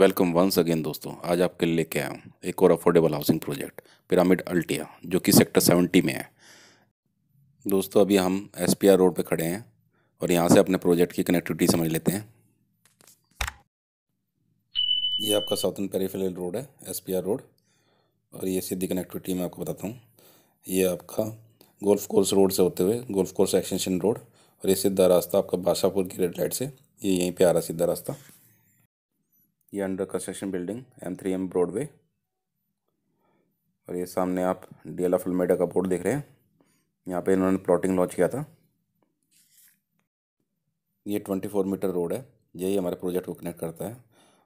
welcome once again दोस्तों आज आपके लिए लेके आया हूँ एक और affordable housing project Pyramid Altia जो कि सेक्टर सेवेंटी में है दोस्तों अभी हम एस रोड पे खड़े हैं और यहाँ से अपने प्रोजेक्ट की कनेक्टिविटी समझ लेते हैं ये आपका साउथन पेरीफेरल रोड है एस रोड और ये सीधी कनेक्टिविटी मैं आपको बताता हूँ ये आपका गोल्फ कोर्स रोड से होते हुए गोल्फ कोर्स एक्सटेंशन रोड और ये सीधा रास्ता आपका बादशाहपुर की रेड लाइट से ये यहीं पर आ रहा सीधा रास्ता ये under construction building M three M Broadway और ये सामने आप डी एल एफ अल्मेडा का बोर्ड देख रहे हैं यहाँ पे इन्होंने प्लॉटिंग लॉन्च किया था ये ट्वेंटी फोर मीटर रोड है यही हमारे प्रोजेक्ट को कनेक्ट करता है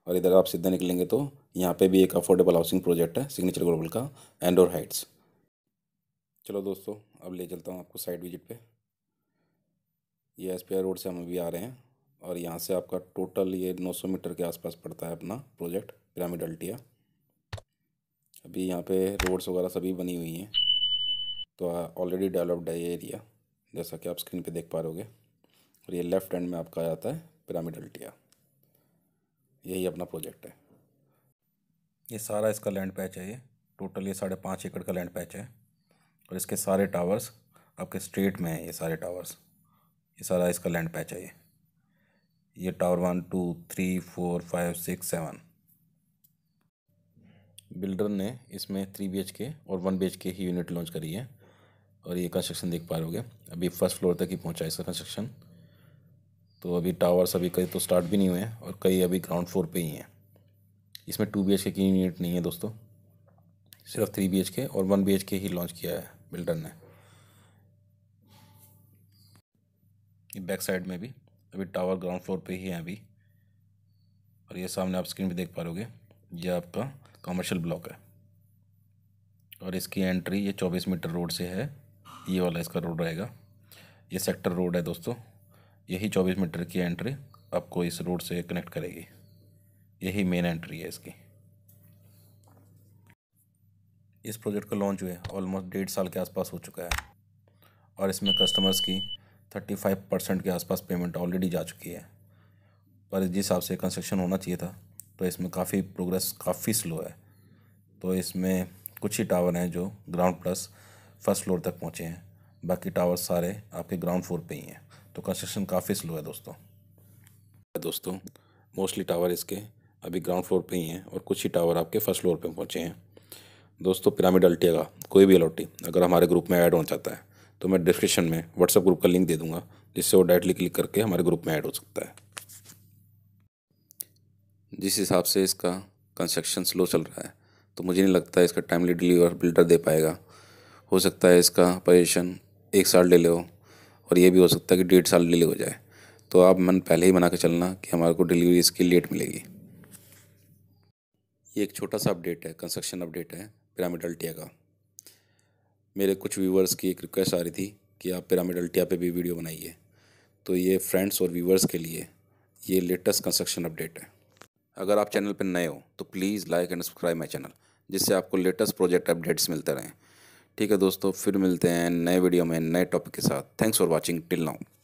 और इधर आप सीधा निकलेंगे तो यहाँ पे भी एक अफोर्डेबल हाउसिंग प्रोजेक्ट है सिग्नेचर ग्लोबल का एंडोर हाइट्स चलो दोस्तों अब ले चलता हूँ आपको साइड विजिट पर ये एस रोड से हम अभी आ रहे हैं और यहाँ से आपका टोटल ये 900 मीटर के आसपास पड़ता है अपना प्रोजेक्ट पिरामिड अल्टिया अभी यहाँ पे रोड्स वगैरह सभी बनी हुई हैं तो ऑलरेडी डेवलप्ड है ये एरिया जैसा कि आप स्क्रीन पे देख पा रहे और ये लेफ़्ट एंड में आपका आता जाता है पिरामिड अल्टिया यही अपना प्रोजेक्ट है ये सारा इसका लैंड पैच है ये टोटल ये साढ़े पाँच एकड़ का लैंड पैच है और इसके सारे टावर्स आपके स्ट्रीट में है ये सारे टावर्स ये सारा इसका लैंड पैच है ये ये tower one two three four five six seven builder ने इसमें थ्री बी के और वन बी के ही यूनिट लॉन्च करी है और ये कंस्ट्रक्शन देख पा रहे अभी फर्स्ट फ्लोर तक ही पहुंचा है इसका कंस्ट्रक्शन तो अभी टावर्स अभी कई तो स्टार्ट भी नहीं हुए हैं और कई अभी ग्राउंड फ्लोर पे ही हैं इसमें टू बी एच के की यूनिट नहीं है दोस्तों सिर्फ थ्री बी एच के और वन बी एच के ही लॉन्च किया है बिल्डर ने बैक साइड में भी अभी टावर ग्राउंड फ्लोर पे ही है अभी और ये सामने आप स्क्रीन पे देख पा रहे ये आपका कमर्शियल ब्लॉक है और इसकी एंट्री ये चौबीस मीटर रोड से है ये वाला इसका रोड रहेगा ये सेक्टर रोड है दोस्तों यही चौबीस मीटर की एंट्री आपको इस रोड से कनेक्ट करेगी यही मेन एंट्री है इसकी इस प्रोजेक्ट का लॉन्च हुए ऑलमोस्ट डेढ़ साल के आसपास हो चुका है और इसमें कस्टमर्स की थर्टी फाइव परसेंट के आसपास पेमेंट ऑलरेडी जा चुकी है पर जिस हिसाब से कंस्ट्रक्शन होना चाहिए था तो इसमें काफ़ी प्रोग्रेस काफ़ी स्लो है तो इसमें कुछ ही टावर हैं जो ग्राउंड प्लस फर्स्ट फ्लोर तक पहुँचे हैं बाकी टावर सारे आपके ग्राउंड फ्लोर पे ही हैं तो कंस्ट्रक्शन काफ़ी स्लो है दोस्तों दोस्तों मोस्टली टावर इसके अभी ग्राउंड फ्लोर पे ही हैं और कुछ ही टावर आपके फर्स्ट फ्लोर पे पहुँचे हैं दोस्तों पिरामिड अल्टिया का कोई भी अलॉटी अगर हमारे ग्रुप में ऐड होना चाहता है तो मैं डिस्क्रिप्शन में व्हाट्सअप ग्रुप का लिंक दे दूंगा जिससे वो डायरेक्टली क्लिक करके हमारे ग्रुप में ऐड हो सकता है जिस हिसाब से इसका कंस्ट्रक्शन स्लो चल रहा है तो मुझे नहीं लगता है इसका टाइमली डिलीवर बिल्डर दे पाएगा हो सकता है इसका पोजिशन एक साल डिले हो और ये भी हो सकता है कि डेढ़ साल डिले हो जाए तो आप मन पहले ही बना के चलना कि हमारे को डिलीवरी इसकी लेट मिलेगी ये एक छोटा सा अपडेट है कंस्ट्रक्शन अपडेट है पिरामिड अल्टिया का मेरे कुछ व्यूवर्स की एक रिक्वेस्ट आ रही थी कि आप पिरामिड अल्टिया पे भी वीडियो बनाइए तो ये फ्रेंड्स और व्यूवर्स के लिए ये लेटेस्ट कंस्ट्रक्शन अपडेट है अगर आप चैनल पर नए हो तो please like and subscribe my channel जिससे आपको लेटेस्ट प्रोजेक्ट अपडेट्स मिलते रहें ठीक है दोस्तों फिर मिलते हैं नए वीडियो में नए टॉपिक के साथ thanks for watching till now